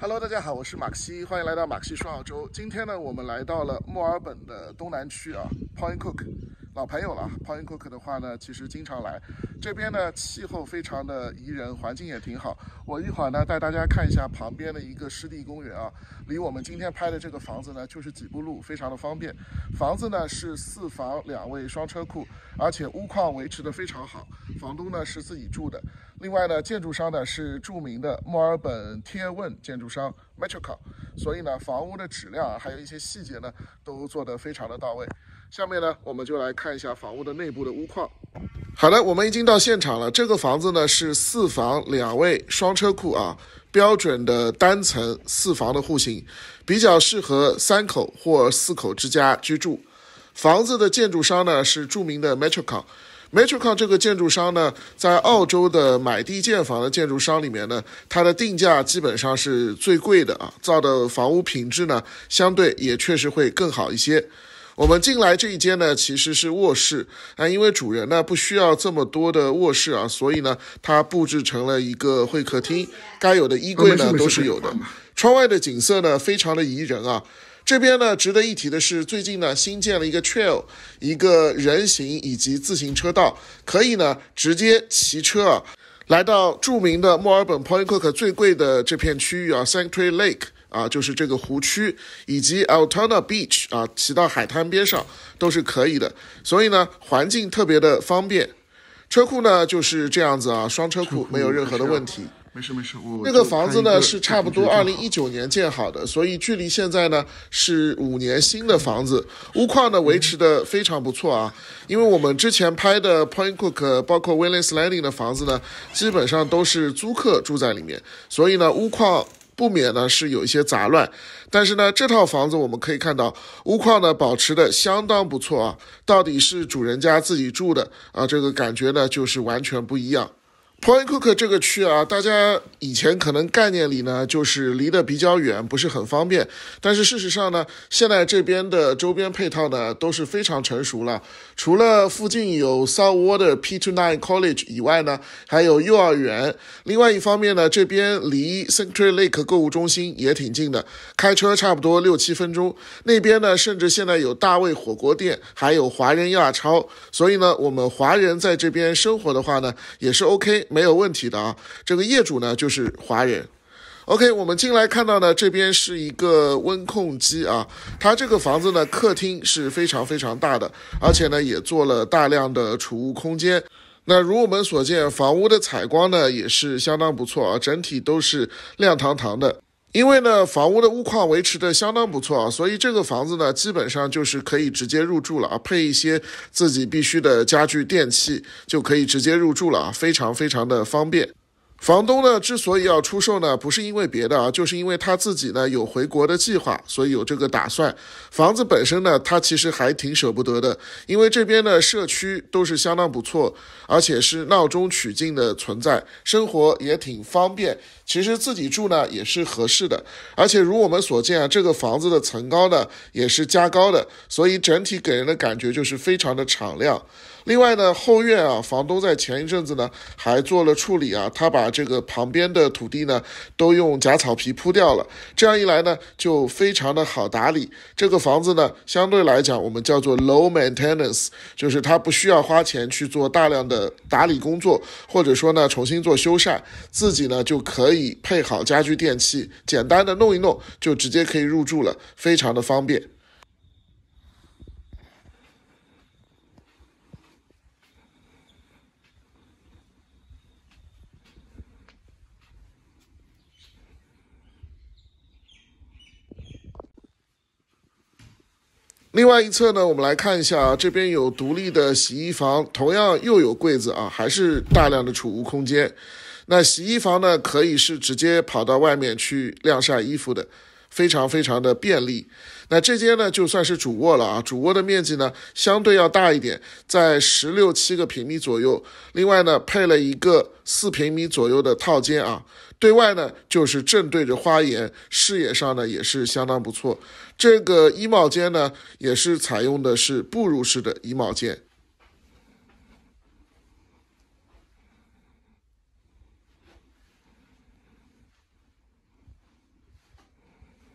Hello，大家好，我是马克西，欢迎来到马克西说澳洲。今天呢，我们来到了墨尔本的东南区啊，Pony Cook，老朋友了。Pony Cook 的话呢，其实经常来。这边呢，气候非常的宜人，环境也挺好。我一会儿呢，带大家看一下旁边的一个湿地公园啊，离我们今天拍的这个房子呢，就是几步路，非常的方便。房子呢是四房两卫双车库，而且屋况维持的非常好。房东呢是自己住的。另外呢，建筑商呢是著名的墨尔本天问建筑商 m e t r i c o 所以呢，房屋的质量还有一些细节呢，都做得非常的到位。下面呢，我们就来看一下房屋的内部的屋况。好的，我们已经到现场了。这个房子呢是四房两卫双车库啊，标准的单层四房的户型，比较适合三口或四口之家居住。房子的建筑商呢是著名的 m e t r i c o Metroco n 这个建筑商呢，在澳洲的买地建房的建筑商里面呢，它的定价基本上是最贵的啊，造的房屋品质呢，相对也确实会更好一些。我们进来这一间呢，其实是卧室啊，因为主人呢不需要这么多的卧室啊，所以呢，它布置成了一个会客厅。该有的衣柜呢，都是有的。窗外的景色呢，非常的宜人啊。这边呢，值得一提的是，最近呢新建了一个 trail，一个人行以及自行车道，可以呢直接骑车啊，来到著名的墨尔本 Point Cook 最贵的这片区域啊，Sanctuary Lake 啊，就是这个湖区，以及 Altona Beach 啊，骑到海滩边上都是可以的。所以呢，环境特别的方便。车库呢就是这样子啊，双车库没有任何的问题。没事没事，我那个房子呢是差不多二零一九年建好的，所以距离现在呢是五年新的房子，屋况呢维持的非常不错啊。因为我们之前拍的 Point Cook，包括 Willis Landing 的房子呢，基本上都是租客住在里面，所以呢屋况不免呢是有一些杂乱。但是呢这套房子我们可以看到屋况呢保持的相当不错啊，到底是主人家自己住的啊，这个感觉呢就是完全不一样。p o i n t Cook 这个区啊，大家以前可能概念里呢，就是离得比较远，不是很方便。但是事实上呢，现在这边的周边配套呢都是非常成熟了。除了附近有 Southwater P to Nine College 以外呢，还有幼儿园。另外一方面呢，这边离 Century Lake 购物中心也挺近的，开车差不多六七分钟。那边呢，甚至现在有大卫火锅店，还有华人亚超。所以呢，我们华人在这边生活的话呢，也是 OK。没有问题的啊，这个业主呢就是华人。OK，我们进来看到呢，这边是一个温控机啊。它这个房子呢，客厅是非常非常大的，而且呢也做了大量的储物空间。那如我们所见，房屋的采光呢也是相当不错啊，整体都是亮堂堂的。因为呢，房屋的屋况维持的相当不错啊，所以这个房子呢，基本上就是可以直接入住了啊，配一些自己必须的家具电器就可以直接入住了啊，非常非常的方便。房东呢，之所以要出售呢，不是因为别的啊，就是因为他自己呢有回国的计划，所以有这个打算。房子本身呢，他其实还挺舍不得的，因为这边的社区都是相当不错，而且是闹中取静的存在，生活也挺方便。其实自己住呢也是合适的。而且如我们所见啊，这个房子的层高呢也是加高的，所以整体给人的感觉就是非常的敞亮。另外呢，后院啊，房东在前一阵子呢还做了处理啊，他把这个旁边的土地呢，都用假草皮铺掉了。这样一来呢，就非常的好打理。这个房子呢，相对来讲，我们叫做 low maintenance，就是它不需要花钱去做大量的打理工作，或者说呢，重新做修缮，自己呢就可以配好家居电器，简单的弄一弄，就直接可以入住了，非常的方便。另外一侧呢，我们来看一下，这边有独立的洗衣房，同样又有柜子啊，还是大量的储物空间。那洗衣房呢，可以是直接跑到外面去晾晒衣服的。非常非常的便利。那这间呢，就算是主卧了啊。主卧的面积呢，相对要大一点，在十六七个平米左右。另外呢，配了一个四平米左右的套间啊。对外呢，就是正对着花园，视野上呢也是相当不错。这个衣帽间呢，也是采用的是步入式的衣帽间。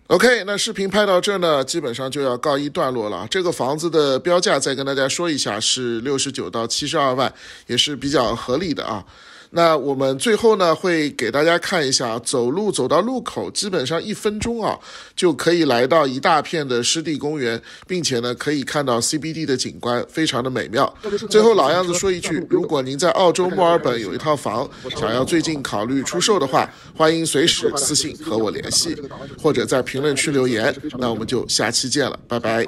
OK，那视频拍到这儿呢，基本上就要告一段落了。这个房子的标价再跟大家说一下，是六十九到七十二万，也是比较合理的啊。那我们最后呢，会给大家看一下，走路走到路口，基本上一分钟啊，就可以来到一大片的湿地公园，并且呢，可以看到 CBD 的景观，非常的美妙。最后老样子说一句，如果您在澳洲墨尔本有一套房，想要最近考虑出售的话，欢迎随时私信和我联系，或者在评论区留言。那我们就下期见了，拜拜。